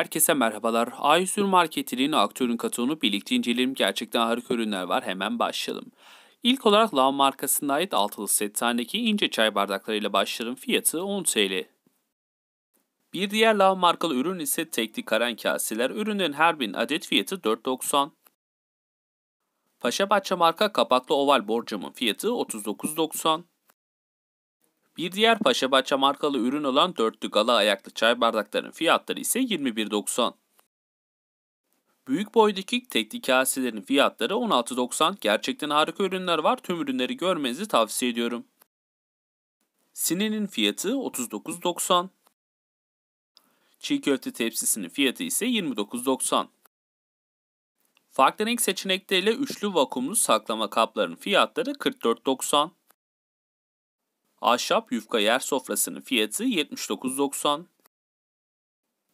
Herkese merhabalar. Ayüzül Market'in aktörün katonu birlikte inceleyelim. Gerçekten harika ürünler var. Hemen başlayalım. İlk olarak Lav markasına ait altılı set tanedeki ince çay bardaklarıyla başlarım. Fiyatı 10 TL. Bir diğer Lav markalı ürün ise tekli karen kaseler. Ürünün her bin adet fiyatı 4.90. Paşa bahçe marka kapaklı oval borcamın fiyatı 39.90. Bir diğer paşa Paşabahçe markalı ürün olan dörtlü gala ayaklı çay bardaklarının fiyatları ise 21.90. Büyük boydaki tekli kaselerin fiyatları 16.90. Gerçekten harika ürünler var. Tüm ürünleri görmenizi tavsiye ediyorum. Sininin fiyatı 39.90. Çiğ köfte tepsisinin fiyatı ise 29.90. Farklı renk seçenekleriyle üçlü vakumlu saklama kapların fiyatları 44.90. Ahşap yufka yer sofrasının fiyatı 79.90.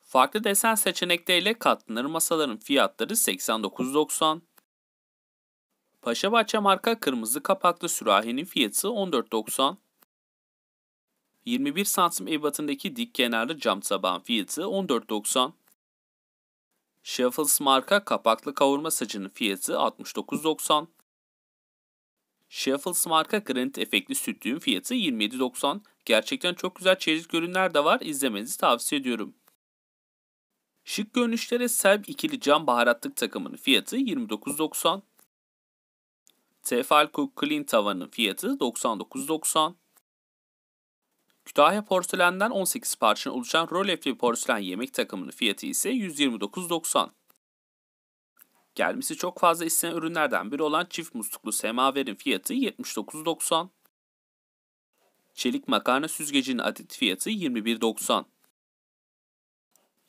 Farklı desen seçenekleriyle katlanır masaların fiyatları 89.90. Paşabahçe marka kırmızı kapaklı sürahinin fiyatı 14.90. 21 santim ebatındaki dik kenarlı cam tabağın fiyatı 14.90. Shuffles marka kapaklı kavurma sacının fiyatı 69.90. Shuffles marka granit efektli sütlüğün fiyatı 27.90. Gerçekten çok güzel çeyrek ürünler de var. İzlemenizi tavsiye ediyorum. Şık görünüşlere selb ikili cam baharatlık takımının fiyatı 29.90. Tefalco Clean tavanın fiyatı 99.90. Kütahya porselenden 18 parçadan oluşan rolefli porselen yemek takımının fiyatı ise 129.90 gelmesi çok fazla istenen ürünlerden biri olan çift musluklu semaverin fiyatı 79.90. Çelik makarna süzgecinin adet fiyatı 21.90.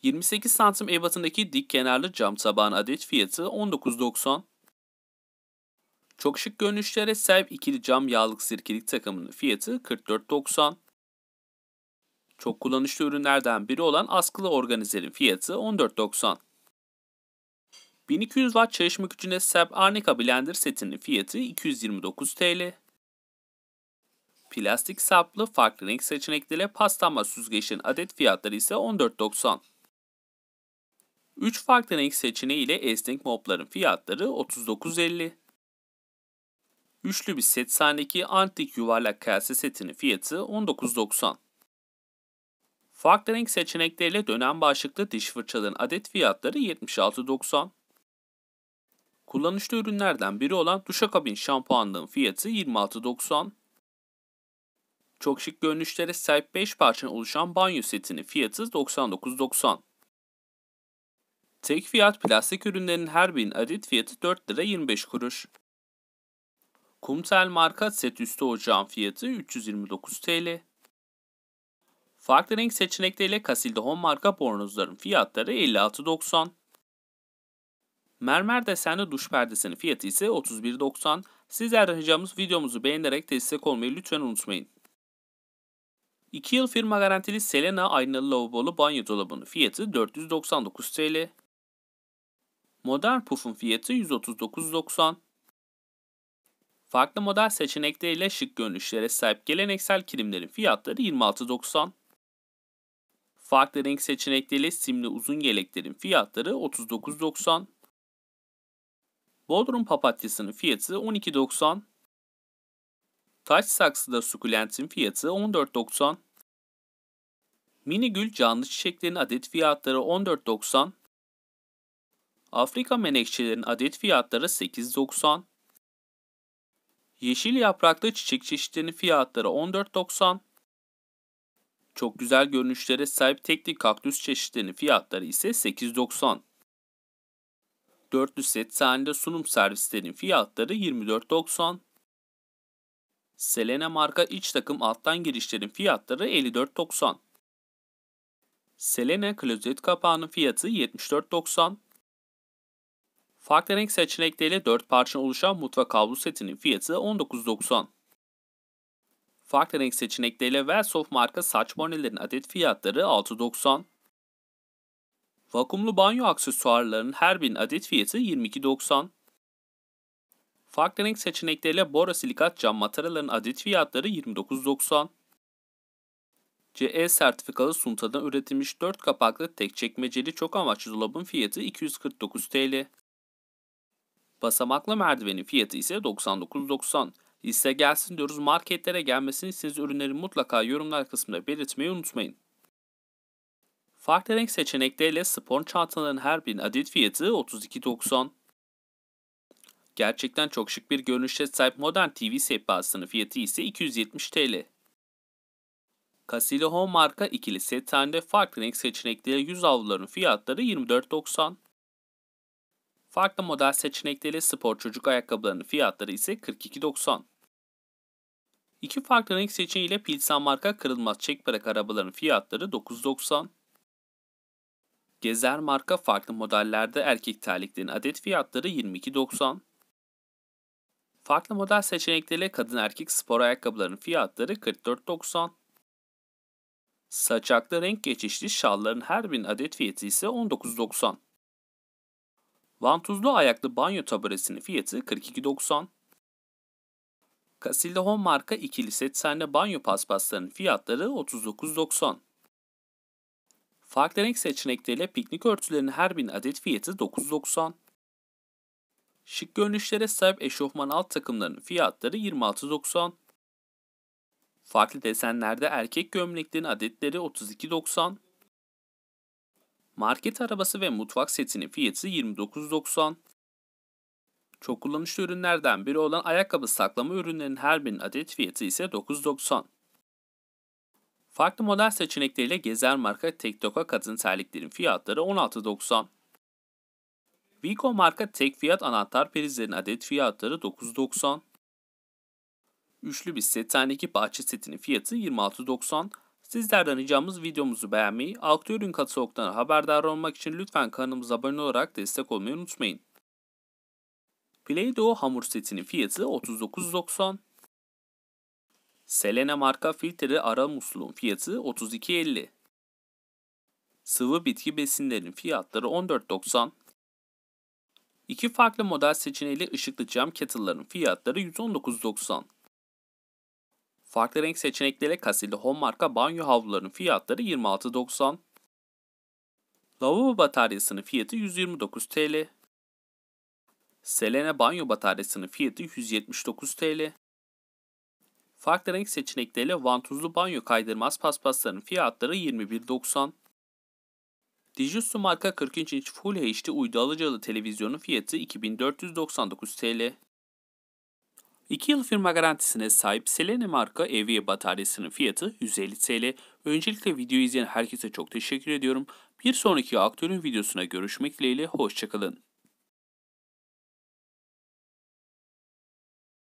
28 santim ebatındaki dik kenarlı cam tabağın adet fiyatı 19.90. Çok şık görünüşlere sahip ikili cam yağlık sirkelik takımının fiyatı 44.90. Çok kullanışlı ürünlerden biri olan askılı organizerin fiyatı 14.90. 1200 Watt çalışma gücüne sahip Arnica Blender setinin fiyatı 229 TL. Plastik saplı farklı renk seçenekleriyle paslanma süzgeçlerin adet fiyatları ise 14.90. 3 farklı renk seçeneği ile esnek mobların fiyatları 39.50. Üçlü bir set sahnedeki antik yuvarlak kase setinin fiyatı 19.90. Farklı renk seçenekleriyle dönem başlıklı diş fırçaların adet fiyatları 76.90. Kullanışlı ürünlerden biri olan duşakabin şampuanlığın fiyatı 26.90. Çok şık görünüşlere sahip 5 parçadan oluşan banyo setinin fiyatı 99.90. Tek fiyat plastik ürünlerin her birinin adet fiyatı 4 lira 25 kuruş. Kumtel marka set üstü ocağın fiyatı 329 TL. Farklı renk seçenekleriyle Casilda Home marka bornozların fiyatları 56.90. Mermer desenli duş perdesinin fiyatı ise 31.90. Sizler ricamız videomuzu beğenerek destek olmayı lütfen unutmayın. 2 yıl firma garantili Selena aynalı lavabolu banyo dolabının fiyatı 499 TL. Modern pufun fiyatı 139.90. Farklı model seçenekleriyle şık görünüşlere sahip geleneksel kilimlerin fiyatları 26.90. Farklı renk seçenekleriyle simli uzun yeleklerin fiyatları 39.90. Bodrum papatyasının fiyatı 12.90. Taş saksıda sukulentin fiyatı 14.90. Mini gül canlı çiçeklerin adet fiyatları 14.90. Afrika menekşelerin adet fiyatları 8.90. Yeşil yapraklı çiçek çeşitlerinin fiyatları 14.90. Çok güzel görünüşlere sahip tekli kaktüs çeşitlerinin fiyatları ise 8.90. Dörtlü set sahnede sunum servislerin fiyatları 24.90. Selena marka iç takım alttan girişlerin fiyatları 54.90. Selena klozet kapağının fiyatı 74.90. Farklı renk seçenekleriyle 4 parça oluşan mutfak havlu setinin fiyatı 19.90. Farklı renk seçenekleriyle Velsoft marka saç bonelerinin adet fiyatları 6.90. Vakumlu banyo aksesuarlarının her bin adet fiyatı 22.90. Farklı renk seçenekleriyle borosilikat cam mataraların adet fiyatları 29.90. CE sertifikalı suntadan üretilmiş 4 kapaklı tek çekmeceli çok amaçlı dolabın fiyatı 249 TL. Basamaklı merdivenin fiyatı ise 99.90. İste gelsin diyoruz marketlere gelmesini siz ürünleri mutlaka yorumlar kısmında belirtmeyi unutmayın. Farklı renk seçenekleriyle spor çantaların her birinin adet fiyatı 32.90. Gerçekten çok şık bir görünüşe sahip modern TV sehpasının fiyatı ise 270 TL. Casile Home marka ikili set halinde farklı renk seçenekleriyle yüz avluların fiyatları 24.90. Farklı model seçenekleriyle spor çocuk ayakkabılarının fiyatları ise 42.90. İki farklı renk seçeneğiyle Pilsen marka kırılmaz çek bırak arabaların fiyatları 9.90. Gezer marka farklı modellerde erkek terliklerin adet fiyatları 22.90. Farklı model seçenekleriyle kadın erkek spor ayakkabılarının fiyatları 44.90. Saçaklı renk geçişli şalların her birinin adet fiyatı ise 19.90. Vantuzlu ayaklı banyo taburesinin fiyatı 42.90. Casilda Home marka ikili set sahne banyo paspaslarının fiyatları 39.90. Farklı renk seçenekleriyle piknik örtülerinin her birinin adet fiyatı 9.90. Şık görünüşlere sahip eşofman alt takımlarının fiyatları 26.90. Farklı desenlerde erkek gömleklerin adetleri 32.90. Market arabası ve mutfak setinin fiyatı 29.90. Çok kullanışlı ürünlerden biri olan ayakkabı saklama ürünlerinin her birinin adet fiyatı ise 9.90. Farklı model seçenekleriyle gezer marka Tektoka kadın terliklerin fiyatları 16.90. Vico marka tek fiyat anahtar prizlerin adet fiyatları 9.90. Üçlü bir set taneki bahçe setinin fiyatı 26.90. Sizlerden ricamız videomuzu beğenmeyi, Alktı Ürün Katalog'dan haberdar olmak için lütfen kanalımıza abone olarak destek olmayı unutmayın. Play-Doh hamur setinin fiyatı 39.90. Selene marka filtre ara musluğun fiyatı 32.50. Sıvı bitki besinlerin fiyatları 14.90. İki farklı model seçeneğiyle ışıklı cam kettle'ların fiyatları 119.90. Farklı renk seçeneklere kasili home marka banyo havlularının fiyatları 26.90. Lavabo bataryasının fiyatı 129 TL. Selene banyo bataryasının fiyatı 179 TL. Farklı renk seçenekleriyle vantuzlu banyo kaydırmaz paspasların fiyatları 21.90. Dijitsu marka 43 inç Full HD uydu alıcılı televizyonun fiyatı 2499 TL. 2 yıl firma garantisine sahip Selene marka EV bataryasının fiyatı 150 TL. Öncelikle videoyu izleyen herkese çok teşekkür ediyorum. Bir sonraki aktörün videosuna görüşmek dileğiyle hoşçakalın.